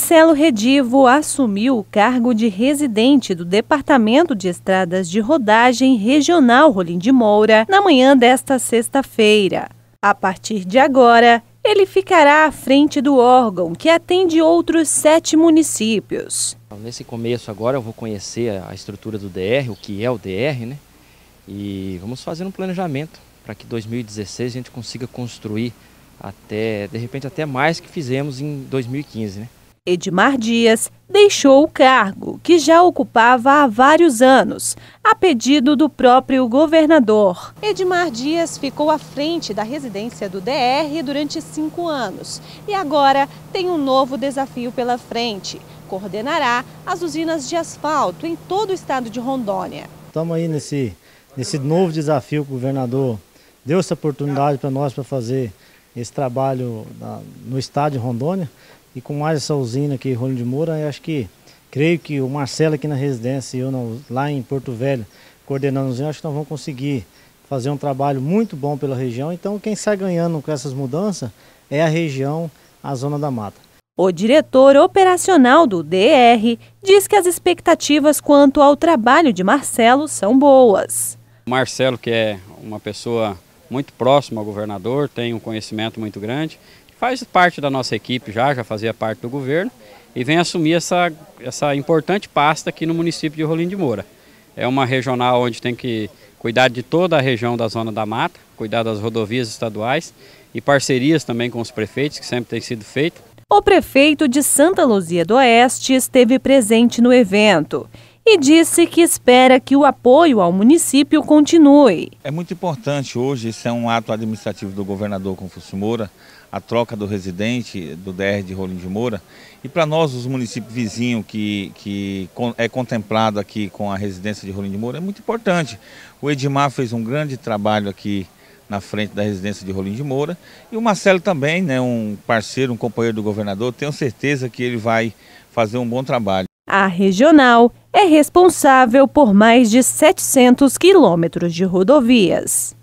Marcelo Redivo assumiu o cargo de residente do Departamento de Estradas de Rodagem Regional Rolim de Moura na manhã desta sexta-feira. A partir de agora, ele ficará à frente do órgão que atende outros sete municípios. Nesse começo agora eu vou conhecer a estrutura do DR, o que é o DR, né? E vamos fazer um planejamento para que 2016 a gente consiga construir até, de repente, até mais que fizemos em 2015, né? Edmar Dias deixou o cargo, que já ocupava há vários anos, a pedido do próprio governador. Edmar Dias ficou à frente da residência do DR durante cinco anos e agora tem um novo desafio pela frente. Coordenará as usinas de asfalto em todo o estado de Rondônia. Estamos aí nesse, nesse novo desafio que o governador deu essa oportunidade para nós para fazer esse trabalho no estado de Rondônia. E com mais essa usina aqui, Rolho de Moura, eu acho que, creio que o Marcelo aqui na residência e eu lá em Porto Velho, coordenando usina, acho que nós vamos conseguir fazer um trabalho muito bom pela região. Então, quem sai ganhando com essas mudanças é a região, a Zona da Mata. O diretor operacional do DR diz que as expectativas quanto ao trabalho de Marcelo são boas. Marcelo, que é uma pessoa muito próximo ao governador, tem um conhecimento muito grande, faz parte da nossa equipe já, já fazia parte do governo e vem assumir essa, essa importante pasta aqui no município de Rolim de Moura. É uma regional onde tem que cuidar de toda a região da Zona da Mata, cuidar das rodovias estaduais e parcerias também com os prefeitos, que sempre tem sido feito. O prefeito de Santa Luzia do Oeste esteve presente no evento e disse que espera que o apoio ao município continue. É muito importante hoje, isso é um ato administrativo do governador Confúcio Moura, a troca do residente do DR de Rolim de Moura. E para nós, os municípios vizinhos que, que é contemplado aqui com a residência de Rolim de Moura, é muito importante. O Edmar fez um grande trabalho aqui na frente da residência de Rolim de Moura. E o Marcelo também, né, um parceiro, um companheiro do governador, tenho certeza que ele vai fazer um bom trabalho. A regional é responsável por mais de 700 quilômetros de rodovias.